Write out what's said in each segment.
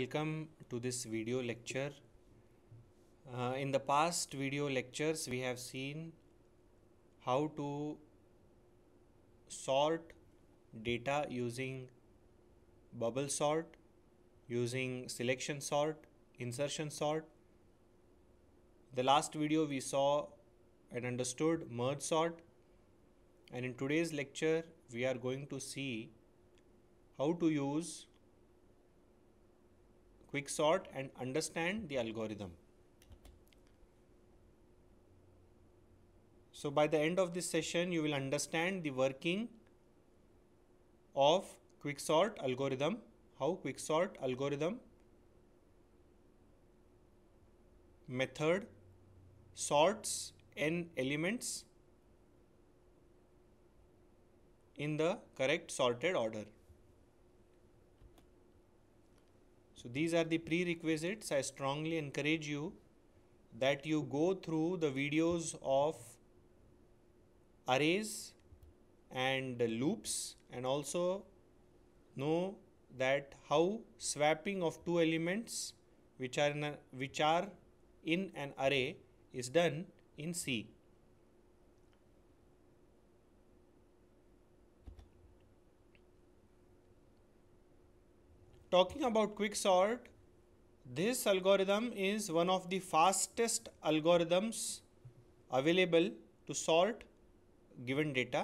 Welcome to this video lecture. Uh, in the past video lectures we have seen how to sort data using bubble sort, using selection sort, insertion sort. The last video we saw and understood merge sort and in today's lecture we are going to see how to use quick sort and understand the algorithm. So by the end of this session, you will understand the working of quicksort algorithm, how quicksort algorithm method sorts n elements in the correct sorted order. So these are the prerequisites. I strongly encourage you that you go through the videos of arrays and loops and also know that how swapping of two elements which are a, which are in an array is done in C. talking about quicksort this algorithm is one of the fastest algorithms available to sort given data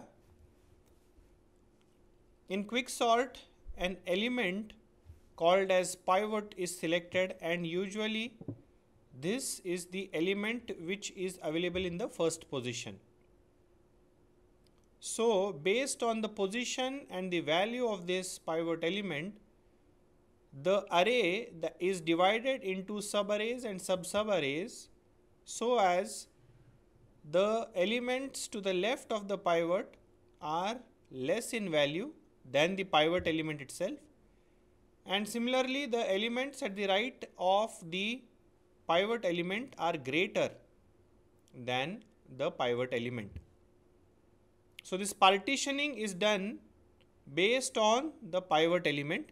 in quicksort an element called as pivot is selected and usually this is the element which is available in the first position so based on the position and the value of this pivot element the array that is divided into subarrays and sub-subarrays so as the elements to the left of the pivot are less in value than the pivot element itself and similarly the elements at the right of the pivot element are greater than the pivot element. So this partitioning is done based on the pivot element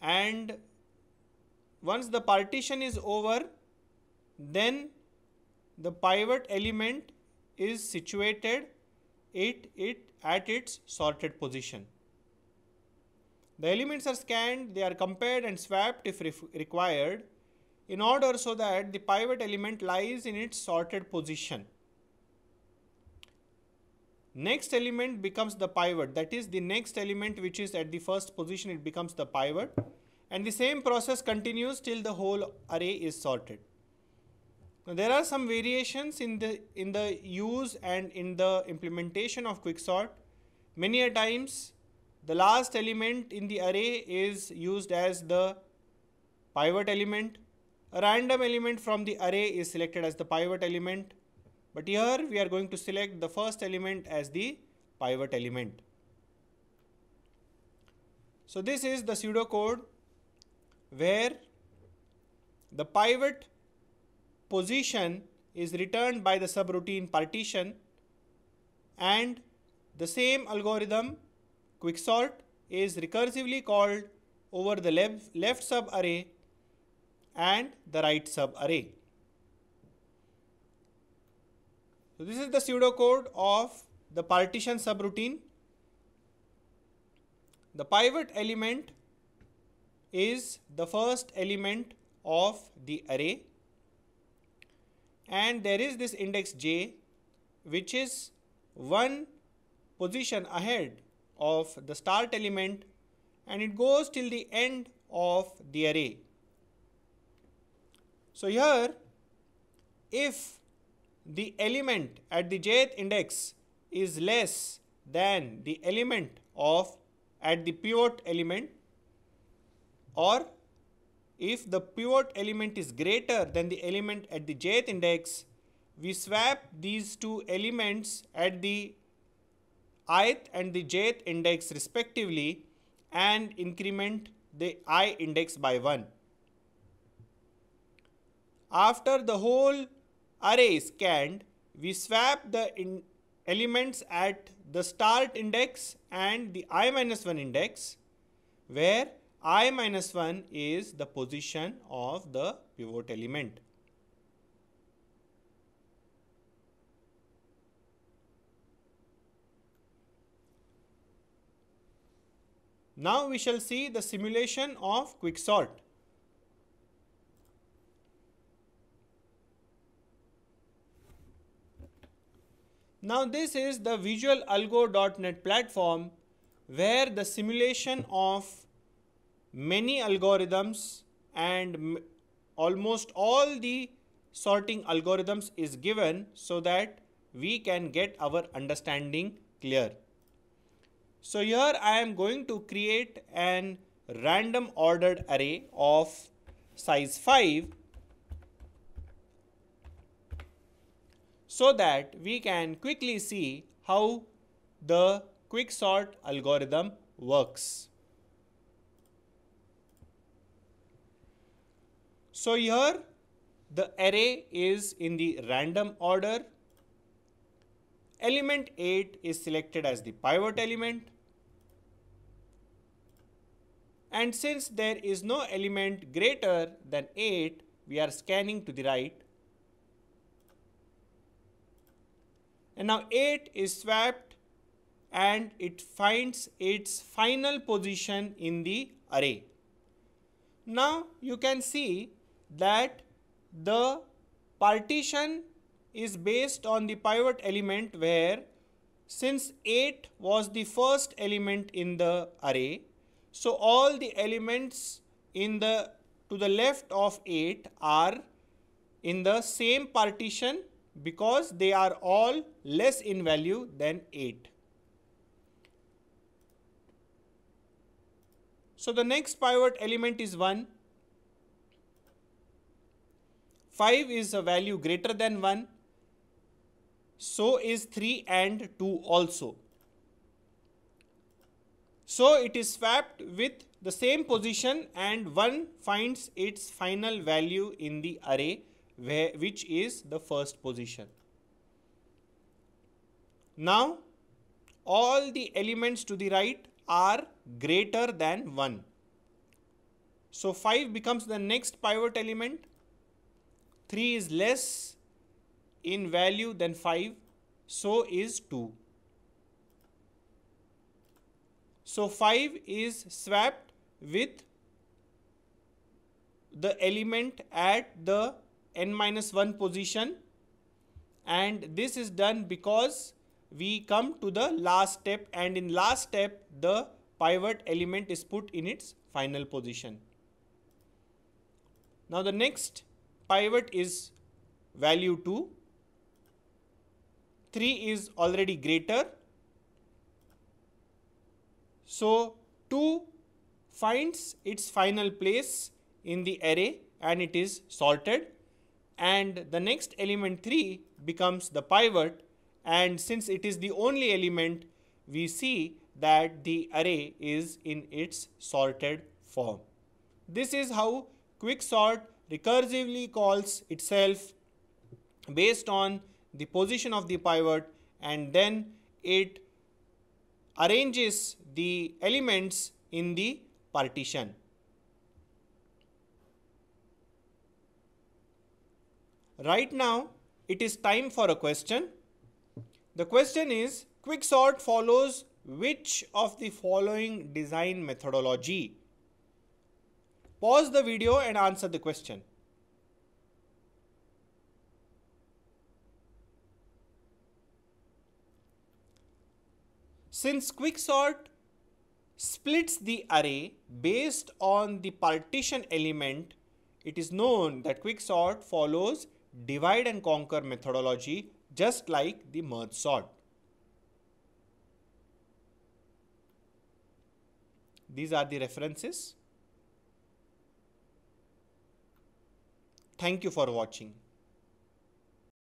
and once the partition is over then the pivot element is situated it, it at its sorted position. The elements are scanned, they are compared and swapped if required in order so that the pivot element lies in its sorted position. Next element becomes the pivot. That is the next element which is at the first position, it becomes the pivot. And the same process continues till the whole array is sorted. Now, there are some variations in the, in the use and in the implementation of quicksort. Many a times, the last element in the array is used as the pivot element. A random element from the array is selected as the pivot element. But here we are going to select the first element as the pivot element. So this is the pseudocode where the pivot position is returned by the subroutine partition and the same algorithm quicksort is recursively called over the left, left sub array and the right sub array. So, this is the pseudocode of the partition subroutine. The pivot element is the first element of the array and there is this index j which is one position ahead of the start element and it goes till the end of the array. So here if the element at the jth index is less than the element of at the pivot element or if the pivot element is greater than the element at the jth index, we swap these two elements at the ith and the jth index respectively and increment the i index by 1. After the whole array scanned, we swap the elements at the start index and the i minus 1 index where i minus 1 is the position of the pivot element. Now we shall see the simulation of quicksort. Now this is the visualalgo.net platform where the simulation of many algorithms and almost all the sorting algorithms is given so that we can get our understanding clear. So here I am going to create an random ordered array of size 5 so that we can quickly see how the quicksort algorithm works. So here the array is in the random order. Element 8 is selected as the pivot element. And since there is no element greater than 8, we are scanning to the right And now 8 is swapped and it finds its final position in the array. Now you can see that the partition is based on the pivot element where since 8 was the first element in the array, so all the elements in the to the left of 8 are in the same partition because they are all less in value than 8. So the next pivot element is 1. 5 is a value greater than 1. So is 3 and 2 also. So it is swapped with the same position and 1 finds its final value in the array where, which is the first position. Now, all the elements to the right are greater than 1. So 5 becomes the next pivot element. 3 is less in value than 5. So is 2. So 5 is swapped with the element at the n minus 1 position and this is done because we come to the last step and in last step the pivot element is put in its final position. Now the next pivot is value 2, 3 is already greater. So 2 finds its final place in the array and it is sorted and the next element 3 becomes the pivot and since it is the only element we see that the array is in its sorted form. This is how quicksort recursively calls itself based on the position of the pivot and then it arranges the elements in the partition. Right now, it is time for a question. The question is, Quicksort follows which of the following design methodology? Pause the video and answer the question. Since Quicksort splits the array based on the partition element, it is known that Quicksort follows divide and conquer methodology just like the merge sort. These are the references. Thank you for watching.